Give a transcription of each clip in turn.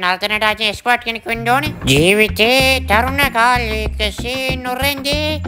Alternata di squad che ne quindoni. Givite taruna galli che si non rendi.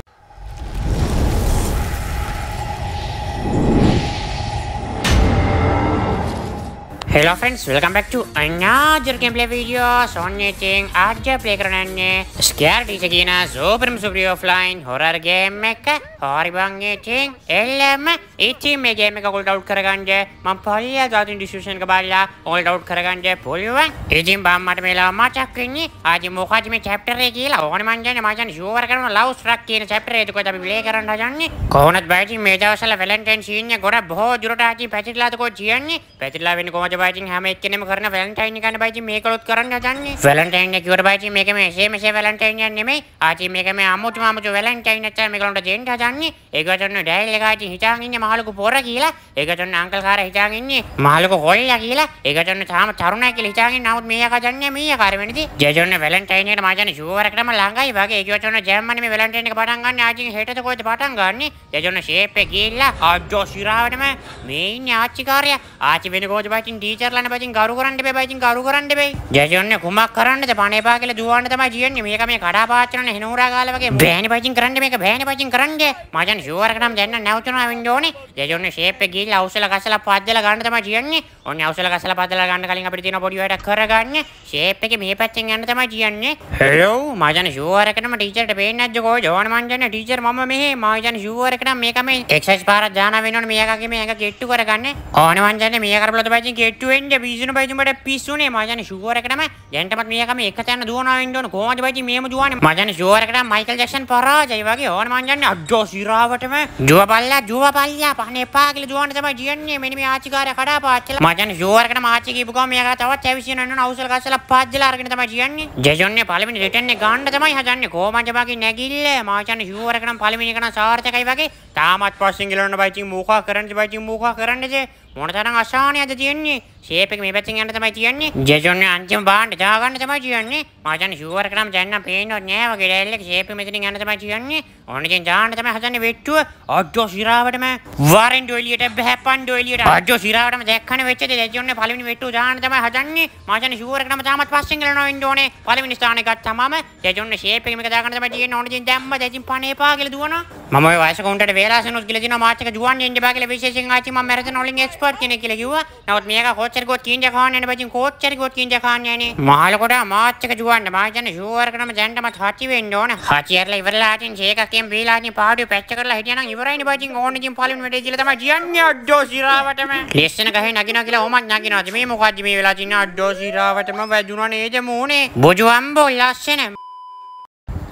Hello friends welcome back to another gameplay video සොන් ඉතින් අද play කරන්නේ ස්කයර් teacher කියන සුපර්ම සුපිරියෝ flying හොරර් game එක. හරි බං ඉතින් එල්ලම ඉතින් මේ ගේම් එක හෝල්ඩ් අවුට් කරගන්න මම පොලිය දාතින් ඩිස්ක්‍රිප්ෂන් එක බලලා හෝල්ඩ් අවුට් කරගන්න පුළුවන්. ඉතින් බං මට මේලා මතක් වෙන්නේ ආදි මොකද මේ චැප්ටර් එක කියලා. ඕන මං කියන්නේ මම කියන්නේ ෂුවර් කරනවා ලව් ස්ට්‍රක් කියන චැප්ටර් එක කොහෙද අපි ප්ලේ කරන්න හදන්නේ. කොහොමද බයිටි මේ දවස්වල වැලන්ටයින් සීන් එක ගොඩක් බොහෝ දුරට ආදී පැතිරලාද කොහොමද කියන්නේ? පැතිරලා වෙන්නේ කොහොමද බයිතින් හැම එක්කෙනෙම කරන වැලන්ටයින් ගන්න බයිති මේකලොත් කරන්න හදන්නේ වැලන්ටයින් කිව්වට බයිති මේක මේ එසේ මෙසේ වැලන්ටයින් නෙමෙයි ආචි මේක මේ අමුතු අමුතු වැලන්ටයින් නැත්නම් මේකලොන්ට දෙන්න හදන්නේ ඒකටොන්න ඩයිල් එක ආචි හිතාගෙන ඉන්නේ මහලුකු පොර කියලා ඒකටොන්න අංකල් කාර හිතාගෙන ඉන්නේ මහලුකු හොල්ලා කියලා ඒකටොන්න තාම තරුණයි කියලා හිතාගෙන නමුත් මේයා කදන්නේ මීයා කාර වෙනදි ජයජොන්න වැලන්ටයින් එකට මාජන ෂුවර් එකටම ළඟයි වගේ ඒකටොන්න ජර්මනි මේ වැලන්ටයින් එක පටන් ගන්න ආචි හෙටද කොහෙද පටන් ගන්නෙ ජයජොන්න ෂේප් එක ගිහිල්ලා අජෝ සිරාවටම මේ ඉන්නේ ආච්චිකාරයා ආච්චි වෙන කොහෙද බයිතින් ඩී ටීචර්ලන්න පචින් ගරු කරන්න එපා පචින් ගරු කරන්න එපා ජයොන්නේ කුමක් කරන්නද පණ එපා කියලා දුවන්න තමයි ජීන්නේ මේක මේ කඩාපාච්චන හෙනෝරා ගාලා වගේ බෑනේ පචින් කරන්න මේක බෑනේ පචින් කරන්න මචන් ෂුවර් කරනම් දැන් නැවතුනා වෙන්න ඕනේ ජයොන්නේ ෂේප් එක ගිහිල්ලා අවුසල කසලා පද්දලා ගන්න තමයි ජීන්නේ ඔන්නේ අවුසල කසලා පද්දලා ගන්න කලින් අපිට තියෙන පොඩි වැඩක් කරගන්න ෂේප් එකේ මේ පැත්තෙන් යන්න තමයි ජීන්නේ හෙලෝ මචන් ෂුවර් එකනම ටීචර්ට පේන්නේ නැද්ද කෝ ජෝන් මංජන්නේ ටීචර් මම මෙහෙ මචන් ෂුවර් එකනම් මේක මේ එක්සයිස් පාරක් දානවා වෙනවනේ මේකගේ මේක කෙට්ටු කරගන්න ඕනේ මංජන්නේ මේක කරපළොත් පචින් කෙට්ටු 20 බීජන බයි උඹට පිස්සුනේ මම යන්නේ ෂුවර් එකටම දැන්ටමත් මේකම එක තැන දුවනවා වෙන්න ඕන කොහොමද බයි මේම දුවන්නේ මම යන්නේ ෂුවර් එකට මයිකල් ජැක්සන් පරාජය වගේ ඕන මම යන්නේ අද්දෝ සිරාවටම දුව බල්ලා දුව බල්ලා පහන එපා කියලා දුවන්න තමයි කියන්නේ මෙන්න මේ ආච්චිකාරය කඩාපාච්චලා මම යන්නේ ෂුවර් එකට මාච්චි කියපු ගම මේක තවත් ඇවිසින යනවා අවසල් ගස්සලා පාජ්ජලා අරගෙන තමයි කියන්නේ ජෙසොන්නේ පළවෙනි රිටර්න් එක ගන්න තමයි හදන්නේ කොහොමද බගේ නැගිල්ල මම යන්නේ ෂුවර් එකට පළවෙනි එක නම් සාර්ථකයි වගේ තාමත් පස්සෙන් ගිලවන්න බයිචින් මූඛා කරන්න බයිචින් මූඛා කරන්නද මොන තරම් අසහනයද තියෙන්නේ ශේපක මේ පැතින් යන්න තමයි කියන්නේ ජෙසොන් අන්තිම බාණ්ඩ දාගන්න තමයි කියන්නේ මචන් ෂුවර් කරාම දැන් නම් පේන්නේ නැහැ වගේ ඩැල්ලක ශේප මෙතනින් යන්න තමයි කියන්නේ ඕනෙකින් දාන්න තමයි හදන්නේ වෙට්ටුව අඩෝ සිරාවටම වරෙන් ඩොලියට බහැපන් ඩොලියට අඩෝ සිරාවටම දැක්කන වෙච්චද ජෙසොන් පළවෙනි වෙට්ටුව දාන්න තමයි හදන්නේ මචන් ෂුවර් කරාම තාමත් පස්සෙන් ගලනවා ඉන්න ඕනේ පළවෙනි ස්ථානෙ ගත්තාමම ජෙසොන් ශේප එක මේක දාගන්න තමයි කියන්නේ ඕනෙකින් දැම්ම දැකින් පණේපා කියලා දුවනවා මම ওই වයස කොන්ටට වේලාසනොත් කියලා දිනවා මාච් එක දුවන්නේ ඉන්න බා කියලා විශේෂයෙන් ආච්චි මම මැරතන වලින් එක්ස්පර්ට් කෙනෙක් කියලා කිව්වා නමුත් මේක කොච්චර කොච්චර ගොත් කීන්ද කහන්නන බජින් කොච්චර ගොත් කීන්ද කහන්නනේ මහලකොට මාච් එක ජුවන්න මම හිතන්නේ ෂුවර් කරනම දැන්ටමත් හචි වෙන්න ඕන හචි ඇරලා ඉවරලා ආතින් ෂේක් එකකින් බීලා ආතින් පාඩුව පැච් කරලා හිටියනම් ඉවරයිනේ බජින් ඕන ඉතින් පළවෙනි වැඩේ කියලා තමයි කියන්නේ අඩෝ සිරාවටම ලෙස්සන ගහේ නගිනවා කියලා ඕමත් නගිනවාද මේ මොකද්ද මේ වෙලා තින්නේ අඩෝ සිරාවටම වැදුනා නේද මූනේ බොජු අම්බෝ ලස්සන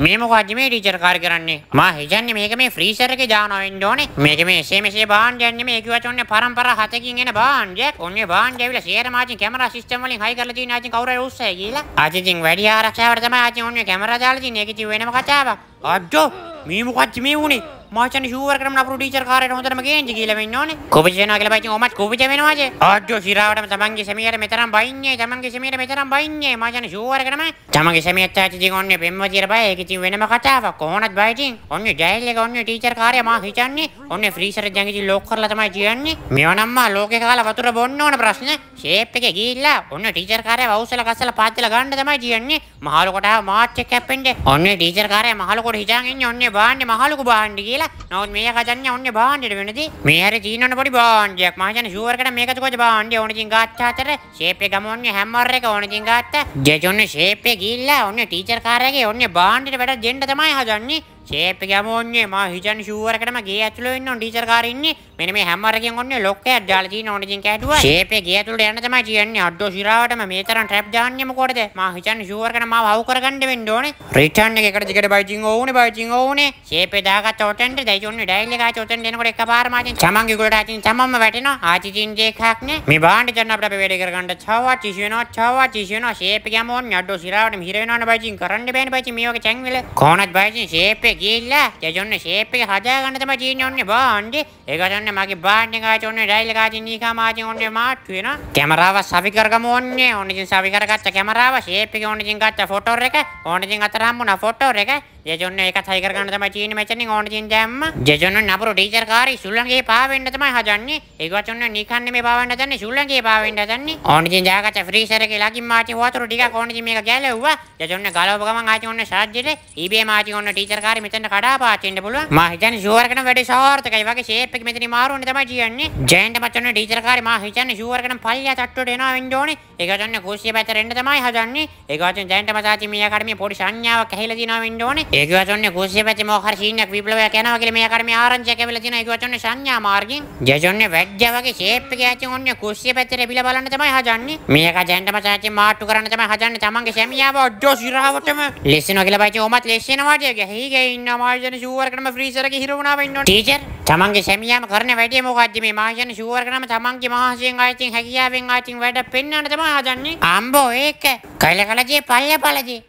මේ මොකක්ද මේ ටීචර් කාර් කරන්නේ? මා හිතන්නේ මේක මේ ෆ්‍රීසර් එකේ දානවා වෙන්න ඕනේ. මේක මේ එසේ මෙසේ භාණ්ඩයක් නෙමෙයි. ඒක වචෝන්නේ පරම්පරා හතකින් එන භාණ්ඩයක්. ඔන්නේ භාණ්ඩය ඇවිල්ලා සේරම ආචින් කැමරා සිස්ටම් වලින් හයි කරලා තියෙන ආචින් කවුරු හරි උස්සයි කියලා. ආචින් වැඩි ආරක්ෂාවට තමයි ආචින් ඔන්නේ කැමරා දාලා තියෙන. ඒක කිව්ව වෙනම කතාවක්. අඩෝ මේ මොකක්ද මේ වුනේ? මචන් ෂුවර් කරන අපේ ටීචර් කාර්යයට හොඳටම ගේන්ජි කියලා වෙන්න ඕනේ. කොපිජ වෙනවා කියලා බයිතින් ඔමත් කොපිජ වෙනවාද? ආඩ්ඩෝ ශිරාවටම තමන්ගේ සෙමියට මෙතරම් බයින්නේ තමන්ගේ සෙමියට මෙතරම් බයින්නේ මචන් ෂුවර් කරනම තමන්ගේ සෙමියට ඇති දිග ඔන්නේ පෙම්වතියට බය ඒක ඉතින් වෙනම කතාවක්. කොහොමවත් බයිතින් ඔන්නේ ජයිල් එක ඔන්නේ ටීචර් කාර්යය මා හිතන්නේ ඔන්නේ ෆ්‍රීසර් ජංගිදි ලොක් කරලා තමයි කියන්නේ. මෙවනම්මා ලෝකේ කාලා වතුර බොන්න ඕන ප්‍රශ්න. ෂේප් එකේ ගිහිල්ලා ඔන්න ටීචර් කාර්යය වවුසලා කස්සලා පාත්තිලා ගන්න තමයි කියන්නේ. මහලු කොටා මාච් එකක් කැප්පෙන්නේ. ඔන්නේ ටීචර් කාර්යය මහලු කොට හිතාගෙන ඉන්නේ ඔන්නේ බාන්නේ මහලුකු බාන්නේ කියලා කියලා නොත් මේ කචන්න ඔන්න බාන්ඩට වෙනති මේහර චීනට පොඩි බාන්ඩයක් මහචන ශුවරකට මේකත කොච බාන්ඩ ඕනචින් ගත්තාතර ශේපය ගමන්න හැම්මර එක ඕනචින් ගත්ත ජචොන්න ශේපය ගිල්ලා ඔන්න ටීචර් කාරගේ ඔන්න බාන්ඩට වැඩ ජෙන්ට තමයි හදන්නේ ශේපය ගමෝන්නේ ම හිචන් ශුවරකටම ගේ ඇතුලවෙන්න ටීචර් කාරන්නේ මෙන්න මේ හැම අරකින් ඔන්නේ ලොක්කයක් දාලා තියෙන ඕන ඉතින් කැඩුවා. ෂේප් එක ගිය ඇතුළට යන්න තමයි කියන්නේ. අඩෝ ශිරාවටම මේ තරම් ට්‍රැප් දාන්නේ මොකටද? මම හිතන්නේ ෂුවර් කරන මාව අවු කරගන්න වෙන්න ඕනේ. රිටර්න් එක එකට දිගට බයිටින් ඕනේ බයිටින් ඕනේ. ෂේප් එක දාගත්ත ඔතෙන්ට දැයි ඔන්නේ ඩයිල් එක ආච්චි ඔතෙන්ට එනකොට එකපාරම ආච්චි තමන්ගේ ගොඩට ආච්චි තමන්ම වැටෙනවා. ආච්චි තින් දෙකක් නේ. මේ බාණ්ඩ ගන්න අපිට අපේ වැඩේ කරගන්න ඡවා ටිෂු වෙනවා ඡවා ටිෂු වෙනවා ෂේප් එක යම ඕනේ. අඩෝ ශිරාවටම හිර වෙනවනේ බයිටින් කරන්න බෑනේ බයිටින් මේ වගේ චැන් වෙල. කොහොමද බයිටින් ෂේප් එක ගිහිල්ලා දැයි ඔන්නේ ෂේප් එක හදාගන්න තමයි තියෙන්නේ ඔන්නේ බාණ්ඩේ. ඒකට යන්න මගේ බාණ්ඩකාට ඔන්න රයිල්කාට නීකාමාති ඔන්න මාට්ටුවෙන කැමරාව සවිකරගම ඔන්නේ ඕනජින් සවිකරගත්ත කැමරාව ශේපික ඕනජින් ගත්ත ෆොටෝ එක ඕනජින් අතරහම්මුණ ෆොටෝ එක ජෙජොන්න එක සයිකර ගන්න තමයි චීන මැචනේ ඕන චීන දැම්ම ජෙජොන්න නපුරු ටීචර් කාරී සුල්ලන්ගේ පාවෙන්න තමයි හදන්නේ ඒක වචොන්න නිකන්නේ මේ පාවෙන්න හදන්නේ සුල්ලන්ගේ පාවෙන්න හදන්නේ ඕන චීන ජාගත ෆ්‍රීසර් එකේ ලගින් මාචි වතුර ටිකක් ඕන චීන මේක ගැලෙව්වා ජෙජොන්න ගලවපු ගමන් ආචි ඕන සාජ්ජෙට ඊබේ මාචි ඕන ටීචර් කාරී මෙතන කඩා පාටින්න පුළුවන් මා හිතන්නේ ෂුවර් කරන වැඩේ සාර්ථකයි වගේ ෂේප් එක මෙතන මාරුන්නේ තමයි කියන්නේ ජයන්ට මචොන්න ටීචර් කාරී මා හිතන්නේ ෂුවර් කරන පල්ලිය තට්ටුවට එනවා වෙන්න ඕනේ ඒක වචොන්න කුස්සිය පැත්තට එන්න තමයි හදන්නේ ඒක වචොන්න ජයන්ට මතාචි මීයා කඩමේ පොඩි සංඥාවක් ඇහිලා දිනවා වෙන්න ඕනේ ඒක වචන්නේ කුස්සිය පැති මොකක් සීනක් විප්ලවයක් යනවා කියලා මේ කර්මයේ ආරංචිය කැවිලා තියෙනවා ඒක වචන්නේ සංඥා මාර්ගෙන් ජජොන්නේ වැජ්ජා වගේ ෂේප් එක ඇතින් ඔන්නේ කුස්සිය පැත්තට බිල බලන්න තමයි හදන්නේ මේක ජෙන්ඩම සාචි මාට්ටු කරන්න තමයි හදන්නේ තමන්ගේ සැමියාව ඔඩ්ඩෝ සිරහවටම ලෙස්සනවා කියලා බයිචි ඔමත් ලෙස්සනවා ටිය ගහීගේ ඉන්න මාර්ජන ෂුවරකටම ෆ්‍රීසර් එකේ හිරවුණාම ඉන්නවා ටීචර් තමන්ගේ සැමියාම කරන වැඩේ මොකද්ද මේ මාෂන් ෂුවර් කරනම තමන්ගේ මහසෙන් ආයිතින් හැකියාවෙන් ආයිතින් වැඩ පෙන්වන්න තමයි හදන්නේ අම්බෝ ඒක කලකලජේ පල්ල පළජේ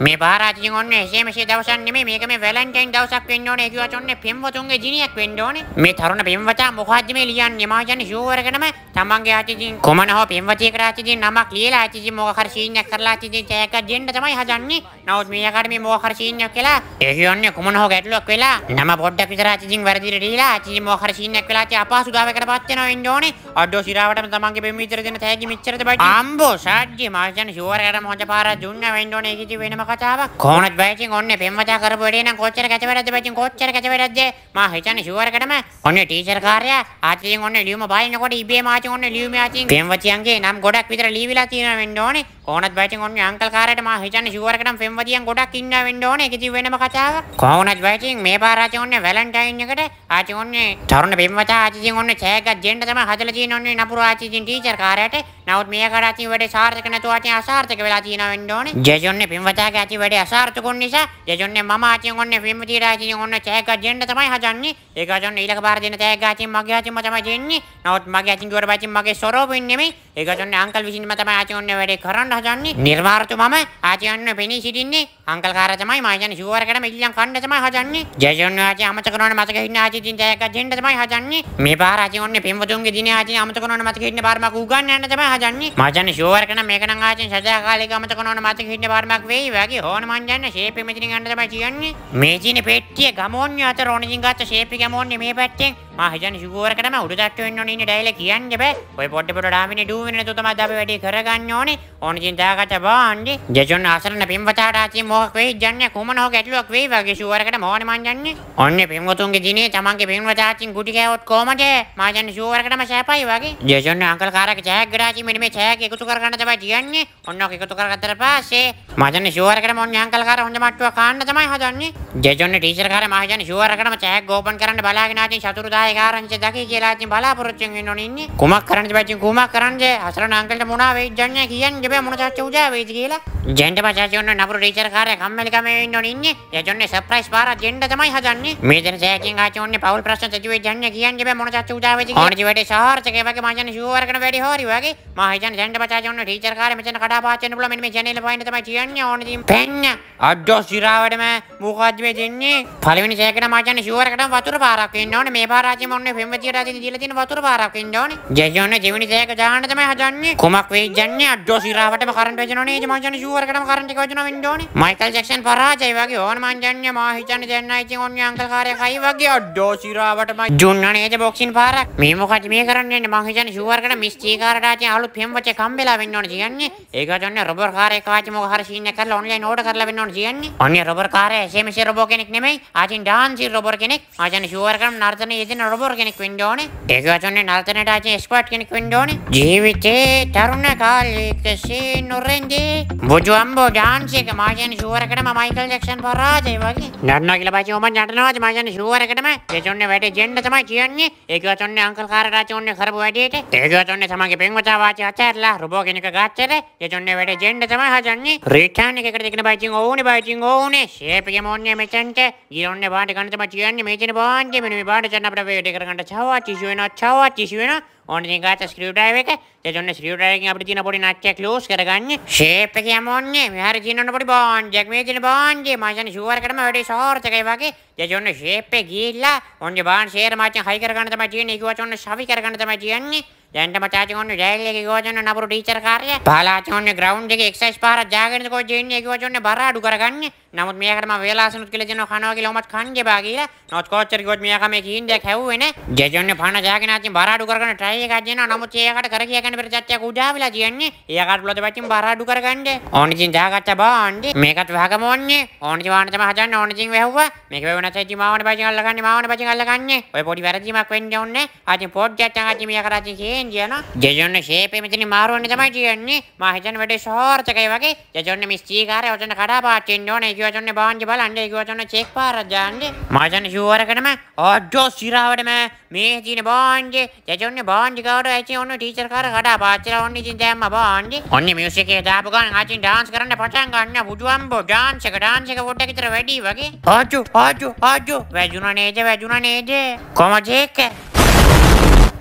මේ පාරාජිකෙන් ඔන්න එසේ මෙසේ දවසක් නෙමෙයි මේක මේ වැලන්ටයින් දවසක් වෙන්න ඕනේ කිව්වට ඔන්න පෙම්වතුන්ගේ දිනියක් වෙන්න ඕනේ මේ තරුණ පෙම්වතා මොකද්ද මේ ලියන්නේ මා කියන්නේ ෂුවර් එකනම තමන්ගේ ආච්චිගෙන් කොමන හෝ පෙම්වතියෙකුට ආච්චිගෙන් නමක් ලියලා ආච්චිගෙන් මොකක් හරි සීන් එකක් කරලා ආච්චිගෙන් ඡායක දෙන්න තමයි හදන්නේ නමුත් මෙයාකට මේ මොකක් හරි සීන් එකක් කියලා ඒ කියන්නේ කොමන හෝ ගැටලුවක් වෙලා නම පොඩ්ඩක් විතර ආච්චිගෙන් වැරදිලා දීලා ආච්චිගෙන් මොකක් හරි සීන් එකක් වෙලා ආච්චි අපහසුතාවයකට පත් වෙනවා වෙන්න ඕනේ අඩෝ සිරාවටම තමන්ගේ පෙම් විතර දෙන තෑගි මෙච්චරද බයි අම්බෝ සාජ්ජි මා කියන්නේ ෂුවර් එකට මොකද පාරා දුන්නා වෙන්න ඕනේ කිසි වෙනම කතාවක් කොහොමද බයිචින් ඔන්නේ පෙම්වතා කරපු වැඩේ නම් කොච්චර කැච වැඩක්ද බයිචින් කොච්චර කැච වැඩක්ද මා හිතන්නේ ෂුවර් එකටම ඔන්නේ ටීචර් කාර්යය ආච්චිගෙන් ඔන්නේ ලියුම බලනකොට ඉබේ මාචින් ඔන්නේ ලියුම ආච්චින් පෙම්වතියන්ගේ නම් ගොඩක් විතර ලීවිලා තියෙනවා වෙන්න ඕනේ ඕනත් බයිටින් ඔන්න අංකල් කාරයට මා හිතන්නේ ෂුවර් එකට පෙම්වතියන් ගොඩක් ඉන්න වෙන්න ඕනේ කිසි වෙනම කතාවක් කොහොමවත් බයිටින් මේ පාර ආචි ඔන්නේ වැලන්ටයින් එකට ආචි ඔන්නේ තරුණ පෙම්වතා ආචි ඔන්නේ ඡායක ජෙන්ඩ තමයි හදලා තියෙන ඔන්නේ නපුර ආචි ජෙන් ටීචර් කාරයට නවත් මේ කර ඇති වැඩේ සාර්ථක නැතුව ඇති අසාර්ථක වෙලා තියෙනවා වෙන්න ඕනේ. ජෙජොන්නේ පින්වතාගේ ඇති වැඩේ අසාර්ථකුන් නිසා ජෙජොන්නේ මම ඇතින් ඔන්නේ පින්ම තීරා ඇතින් ඔන්න තෑග්ග දෙන්න තමයි හදන්නේ. ඒක ඇතින් ඊළඟ පාර දෙන තෑග්ග ඇතින් මගේ ඇතින්ම තමයි දෙන්නේ. නවත් මගේ ඇතින් ගොඩ පැතින් මගේ සොරෝපින් නෙමෙයි. ඒක ඇතින් අංකල් විසින්ම තමයි ඇතින් ඔන්නේ වැඩේ කරන්න හදන්නේ. නිර්වාර්තු මම ඇතින් ඔන්නේ පිනී සිටින්නේ. අංකල් කාරජමයි මයන ශුවරකට මිල්ලියන් කණ්ඩ තමයි හදන්නේ ජයසන්වාජ අමතකරන මතක ඉන්න ආචි දින ජයක ජෙන්ඩ තමයි හදන්නේ මේ පාර ආචි ඔන්නේ පෙම්වතුන්ගේ දින ආචි අමතකරන මතක ඉන්න පාරමක් උගන්නන්න තමයි හදන්නේ මචන් ශුවරකන මේකනම් ආචි සදාකාලික අමතකරන මතක ඉන්න පාරමක් වෙයි වගේ හොන මන් යන ෂේප් එක මෙතනින් ගන්න තමයි කියන්නේ මේ දින පෙට්ටිය ගමෝන්නේ අතර ඕනකින් ගත්ත ෂේප් එක ගමෝන්නේ මේ පැත්තෙන් මහිතන ශුවරකටම උඩු තට්ටුවෙන් ඕන ඉන්න ඩයිල කියන්න බෑ ඔය පොඩ්ඩ පොඩ ඩාමිනේ ඩූවින තුතමත් අපි වැඩි කරගන්න ඕනේ ඕන චින්තාගත බාන්නේ ජජොන් අසරණ පින්වතාට ආතිය මොකක් වෙයි ජන්නේ කොමන හෝ ගැටලුවක් වෙයි වගේ ශුවරකට මොවන මන් යන්නේ ඔන්නේ පින්වතුන්ගේ දිනේ තමන්ගේ පින්වතාටින් ගුටි කෑවොත් කොහමද මාජන් ශුවරකටම සෑපයි වගේ ජජොන් අංකල් කාරක ඡායග්‍රාහී මෙන්න මේ ඡායක එකතු කරගන්න තමයි කියන්නේ ඔන්න ඔක එකතු කරගත්තට පස්සේ මාජන් ශුවරකටම ඔන්න අංකල් කාර හොඳ මට්ටුවක් කාන්න තමයි හදන්නේ ජජොන් ටීචර් කාර මාජන් ශුවරකටම ඡායක ඕපන් කරන්න බලාගෙන ආදී චතුරුදා දායකාරංචි දකි කියලාචි බලාපොරොච්චෙන් වෙන්න ඉන්නේ කුමක් කරන්න පච්චි කුමක් කරන්න අසරණ අංකල්ට මොනා වෙයිද දන්නේ කියන්නේ බෑ මොන තාච්චි උදා වෙයිද කියලා ජෙන්ඩ පචාචි ඔන්න නපුරු ටීචර් කාර්ය කම්මැලිකම වෙන්න ඉන්නේ එතොන්නේ සර්ප්‍රයිස් පාරක් ජෙන්ඩ තමයි හදන්නේ මේ දෙන සෑකින් ආචෝන්නේ පවුල් ප්‍රශ්න සජුවේ දන්නේ කියන්නේ බෑ මොන තාච්චි උදා වෙයිද කියලා ඕනදි වැඩි සාර්ථකව වගේ මං යන්නේ ෂුවර් කරන වැඩි හොරි වගේ මම හිතන්නේ ජෙන්ඩ පචාචි ඔන්න ටීචර් කාර්ය මෙතන කඩාපාත් වෙන්න පුළුවන් මෙන්න මේ channel පොයින්ට් තමයි කියන්නේ ඕනදි පෙන්න අඩෝ සිරාවටම මොකද්ද මේ දෙන්නේ පළවෙනි සෑකන මං යන්නේ ෂුවර් කරන වතුර පාරක් වෙන්න ඕනේ මේ පාර රාජ්‍ය මොන්නේ පෙම්වතිය රාජ්‍යෙන් දීලා තියෙන වතුර පාරක් ඉන්න ඕනේ. ජයෝනේ ජීවනි ජයක ගහන්න තමයි හදන්නේ. කොමක් වෙයි යන්නේ අඩෝ සිරාවටම කරන්ට් වැජෙනවා නේද මං කියන්නේ ෂුවර් එකටම කරන්ට් එක වැජෙනවා වෙන්න ඕනේ. මයිකල් ජැක්සන් පරාජය වගේ ඕන මං කියන්නේ මා හිතන්නේ දැන් ආයි ඉතින් ඔන්නේ අංකල් කාර්යයක් අය වගේ අඩෝ සිරාවටම දුන්නා නේද බොක්සින් පාරක්. මේ මොකද මේ කරන්නේ මං කියන්නේ ෂුවර් එකට මිස් චීකාර රාජ්‍යෙන් අලුත් පෙම්වතිය කම්බෙලා වෙන්න ඕනේ කියන්නේ. ඒක ජොන්නේ රොබර් කාර්යයක් ආච්චි මොකක් හරි සීන් එකක් කරලා ඔන්ලයින් ඕඩර් කරලා වෙන්න ඕනේ කියන්නේ. ඔන්නේ රොබර් කාර්යය එසේම රොබෝ කෙනෙක් නෙමෙයි. ආචින් ඩාන්සි රොබර් කෙනෙක්. ආචින් ෂුවර් කරන නර්තනයේ යෙදෙන roborgeni quindone, equationen alternatie squatgeni quindone, jivite taruna kali kesi nurendi, bujuambo dance ke majan shuwar kadama Michael Jackson parade wagi, nanna kila baji oma nanna waj majan shuwar kadama, equationen vete jenda sama jianni, equationen uncle kara rachi onne kharbu adite, equationen sama ke pengu tawa cha chatla roborgeni ka gatchele, equationen vete jenda sama hajanni, return ke kadikna baji ngone baji ngone, shape ke monne mechante, jironne baat ganna sama jianni mechine baange menu baat channa prave වැඩ කරගන්නට චාවාචිසි වෙන චාවාචිසි වෙන ඕන දිගාත ස්ක්‍රියව්ඩයිව එක එතොන්න ස්ක්‍රියව්ඩයිවකින් අපිට තියෙන පොඩි නාට්‍යයක් ලූස් කරගන්න ෂේප් එක යම ඔන්නේ මෙහාර තියෙන පොඩි බෝන්ජයක් මේ තියෙන බෝන්ජේ මම කියන්නේ ෂුවර් එකටම වැඩි සාර්ථකයි වගේ එතොන්න ෂේප් එක ගිහිල්ලා ඔන්නේ බාන් ෂේර් මාචන් හයි කරගන්න තමයි තියෙන්නේ ඒක වචොන්න ෂවි කරගන්න තමයි තියෙන්නේ දැන්ට මචාචි ඔන්න ජයලේ ගෝජන නපුරු ටීචර් කාර්ය පාලාචි ඔන්න ග්‍රවුන්ඩ් එකේ එක්සර්සයිස් පාරක් ජාගෙන කොජෙන්නේ ඒක වචොන්න බර අඩු කරගන්න නමුත් මේකටම වේලාසනුත් කියලා දෙනවා කනවා කියලා ඔමත් කන් ගෙබා කියලා නොත් කෝච්චර් ගොඩ් මෙයාකම මේ කීන්දයක් හැව්වේ නේ ජයජොන්න පණ ජාගෙන ආතින් බර අඩු කරගන්න try හොඳයි එකක් දෙනවා. නමුත් ඒකට කර කියා ගන්න ප්‍රතිචාරයක් උදා වෙලා කියන්නේ. ඒකට බලද පැත්තෙන් බර අඩු කරගන්න. ඕන ඉතින් දාගත්ත බාණ්ඩ මේකත් වහගම ඕන්නේ. ඕන ඉතින් වාහන තමයි හදන්න ඕන ඉතින් වැහුවා. මේක වැහුව නැත්නම් ඉතින් මාවන බජින් අල්ලගන්නේ මාවන බජින් අල්ලගන්නේ. ඔය පොඩි වැරදීමක් වෙන්න ඕනේ. ආදී පොඩ්ඩක් යන ආදී මියා කරාදී කියන්නේ යනවා. ජයොන්න ෂේපේ මෙතන මාරුවන්නේ තමයි කියන්නේ. මා හිතන වැඩේ සෝර්ථකයි වගේ. ජයොන්න මිස්චීකාරය ඔතන කඩාපාත් වෙන්න ඕනේ. ඒක වචොන්න බාණ්ඩ බලන්න. ඒක වචොන්න චෙක් පාරක් දාන්න. මා හිතන්නේ ෂුවර් එකටම අඩෝ සිරාවටම මේ තියෙන බාණ්ඩ ජයොන්න බාණ්ඩ බෝන්ජි කවුරු ඇචි ඔන්න ටීචර් කාර කඩා පාච්චිලා ඔන්න ඉතින් දැම්ම බෝන්ජි. ඔන්න මියුසික් එකේ දාපු ගමන් ආච්චි ඩාන්ස් කරන්න පටන් ගන්න බුදුම්බෝ ඩාන්ස් එක ඩාන්ස් එක පොඩ්ඩක් විතර වැඩි වගේ. ආච්චු ආච්චු ආච්චු වැජුණා නේද වැජුණා නේද කොමජේක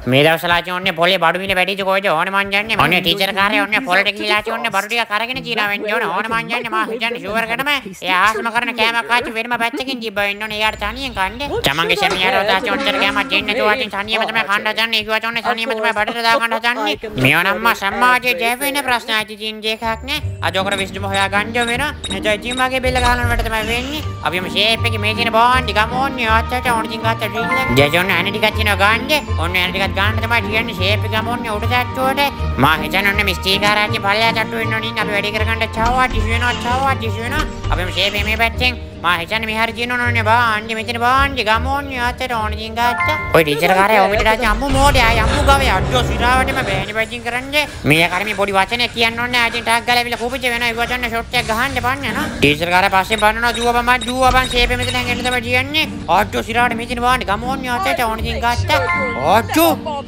මේ දවසලා චෝන්නේ පොලේ බඩු වින වැඩිච කෝජ ඕන මං යන්නේ ඔන්නේ ටීචර් කාරේ ඔන්නේ පොලට ගිහිලා චෝන්නේ බඩු ටික කරගෙන චීනා වෙන්න ඕන ඕන මං යන්නේ මා හිතන්නේ ෂුවර් කටම එයා ආසම කරන කෑමක් ආච්චි වෙනම පැත්තකින් ජීබා ඉන්න ඕනේ එයාට තනියෙන් කන්නේ තමන්ගේ ෂමියාර ඔදා චෝන්තර කෑම දෙන්න චෝටින් තනියම තමයි කන්න හදන්නේ ඒකවා චෝන්නේ තනියම තමයි බඩට දා ගන්න හදන්නේ මේව නම් මා සමාජයේ ජීවෙන ප්‍රශ්න ආච්චි ජීන් දෙකක් නේ අදෝකර විශ්දුම හොයා ගන්න වෙන නැජයි ජීන් මගේ බෙල්ල ගහන වට තමයි වෙන්නේ අපි මේ ෂේප් එකේ මේ තියෙන බෝන්ඩ් ගමෝන්නේ ආච්චා චෝන්ටින් ගත්ත ඩ්‍රින්ක් ජයෝන් ඇනටි ගත්තින ගන්නේ ඔන්න ඇනටි ගාන්න තමයි කියන්නේ ෂේප් එක ගමන්නේ උඩ තට්ටුවට මම හිතන්නේ මිස්ටිකාරාගේ පල්ලෙහා තට්ටුවෙන් නෝනින් අපි වැඩි කරගන්න චාවා ටිෂ් වෙනවා චාවා ටිෂ් වෙනවා අපේ ෂේප් මේ පැත්තෙන් මහිතන විහරජයන ඕන බාන්ඩි මෙතන බාන්ඩි ගමෝන් අතට ඕනජින් ගත්ත ඔය ටිචරකාර ඔමිට අම්ම මෝඩය අම්ම ගව අඩ්ඩෝ සිරාවටම බෑනි පචින් කරන්න මේ කරම පොඩි වචන කියන්න අටක් ගලවිල කුපච වෙන වචන්න ෂොට්ටය ගහන්න පන්නන ටිචරකාර පස්සේ පන්න දුවම දුවබන් සේපමත ගෙනතම කියන්නේ අඩ්ඩෝ සිරාට මෙතින බාන්ඩි ගමෝන් අතට ඕනජින් ගත්ත ඔච්චු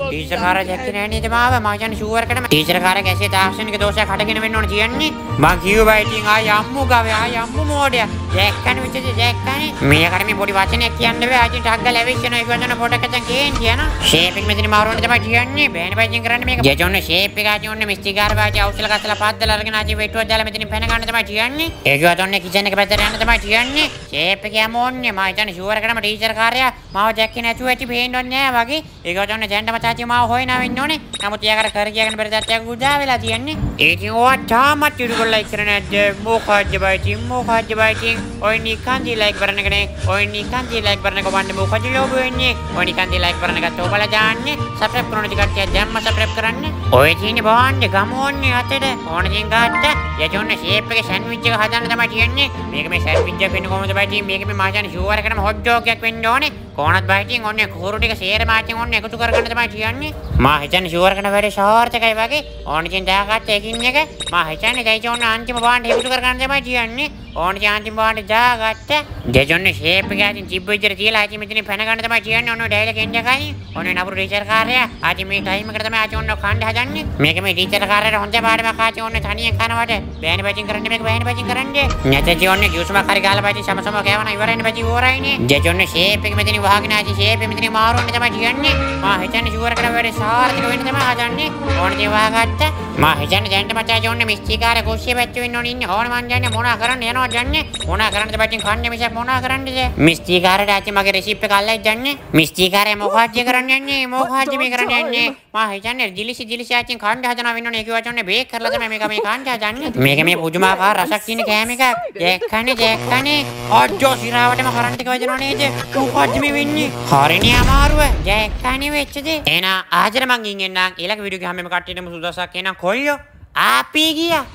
ටිචරකාර ජැක්ති නෑනත මාව මාචන ශුවරකට ටිචරකාර ගැසේ තාක්ෂණක දෝෂ කටගෙන වෙන්න ඕන කියන්නේ මං කිව්වා ඉතින් ආය අම්මු ගව ආය අම්මු මෝඩය දැක්කන විචද දැක්කනේ මේකට මේ පොඩි වචනයක් කියන්න බෑ අද ටග් ගාලා ඇවිස්සන ඉවදන පොඩකෙන් කියන් කියන ෂේප් එක මෙතන මාරුවන්න තමයි කියන්නේ බෑන පයින් කරන්න මේක ජොන්න ෂේප් එක ආජොන්න මිස්තිකාර වාජ අවුසල ගස්සලා පාද්දලා අරගෙන ආජි වෙටුවක් දාලා මෙතන පැන ගන්න තමයි කියන්නේ ඒක වදොන්න කිචන් එක පැත්තට යන්න තමයි කියන්නේ ෂේප් එක යමෝන්නේ මම හිතන්නේ ෂුවර් කරම ටීචර් කාර්යය මාව දැක්කේ නැතුව ඇති පේන්නෝන්නේ නෑ වගේ ඒක වදොන්න දැන් තමයි තාචි මාව හොයනවා වෙන්න ඕනේ නමුත් යාකට කර කියගෙන බැරි දැක්කක් උදා වෙලා තියන්නේ ඒක ඕවා තාමත් ඉඩු කරලා ඉතර නැද්ද මොකද්ද බයිටින් මොකද්ද බයිටින් ඉතින් ඔය නිකන් දි ලයික් කරන එකනේ ඔය නිකන් දි ලයික් කරන එක වන්න මොකද ලෝභ වෙන්නේ ඔය නිකන් දි ලයික් කරන එකත් ඔබලා දාන්නේ සබ්ස්ක්‍රයිබ් කරන කට්ටිය දැම්ම සබ්ස්ක්‍රයිබ් කරන්න ඔය තියෙන බාන්නේ ගමෝන්නේ අතට ඕන දෙයක් ගත්ත යජොන්න ෂේප් එකේ සෑන්ඩ්විච් එක හදන්න තමයි කියන්නේ මේක මේ සෑන්ඩ්විච් එක වෙන්නේ කොහොමද බයිටි මේක මේ මාචාන ෂුවර් එකටම හොට් ඩොග් එකක් වෙන්න ඕනේ කෝනත් බයිටින් ඔන්න කෝරු ටික සේරම ආච්චින් ඔන්න එකතු කරගන්න තමයි කියන්නේ. මා හිතන්නේ ෂුවර් කරන වැඩේ සාර්ථකයි වගේ. ඕනකින් දාගත්ත එකින් එක මා හිතන්නේ දැයිච ඔන්න අන්තිම බාණ්ඩ එකතු කරගන්න තමයි කියන්නේ. ඕන අන්තිම බාණ්ඩ දාගත්ත. දෙජොන්නේ ෂේප් එක අතින් තිබ්බ විදිහට තියලා ආච්චි මෙතන පැන ගන්න තමයි කියන්නේ ඔන්න ඩයිල කෙන්ඩ එකයි. ඔන්න නපුරු ටීචර් කාර්යය. ආච්චි මේ ටයිම් එකට තමයි ආච්චි ඔන්න කණ්ඩ හදන්නේ. මේක මේ ටීචර් කාර්යයට හොඳ පාඩමක් ආච්චි ඔන්න තනියෙන් කනවට. බෑන පැචින් කරන්න මේක බෑන පැචින් කරන්න. නැත්නම් ඔන්න ජූස් එකක් හරි ගාලා පැචින් සමසම කෑවනම් ඉවරයිනේ පැචි ඕරයිනේ. දෙජොන්නේ ෂේප් එක මෙතන භාගනාචි ශේපෙමිතින මාරුන්න තමයි කියන්නේ මා හිතන්නේ ෂුවර් කරන වැඩේ සාර්ථක වෙන්න තමයි හදන්නේ ඕන දේ වහගත්ත මා හිතන්නේ දැන්ට මචං ඕන්න මිස්ටිකාර කොස්සිය පැත්තේ වෙන්න ඕන ඉන්නේ ඕන මං කියන්නේ මොනා කරන්න යනවද දන්නේ මොනා කරන්නද පැත්තෙන් කන්නේ මිස මොනා කරන්නද මිස්ටිකාරට ඇති මගේ රෙසිප් එක අල්ලයි දන්නේ මිස්ටිකාරය මොකක්ද කරන්නේ යන්නේ මොකක්ද මේ කරන්නේ යන්නේ මා හිතන්නේ දිලිසි දිලිසි ආච්චින් කාණ්ඩ හදනවා වෙන්නෝනේ ඒ කිව්වචෝනේ බේක් කරලා තමයි මේක මේ කාණ්ඩ හදන්නේ. මේක මේ පුදුමාකාර රසක් තියෙන කෑම එකක්. දැක්කනේ දැක්කනේ. අජ්ජෝ සිරාවටම කරන්ට් එක වැදෙනව නේද? මොකද්ද මේ වෙන්නේ? හරිනේ අමාරුව. දැක්කනේ වෙච්ච දේ. එහෙනම් ආදර මං ගින් එන්නම්. ඊළඟ වීඩියෝ ගහමෙම කට්ටියටම සුදස්සක් එනම් කොල්ලෝ. ආපී ගියා.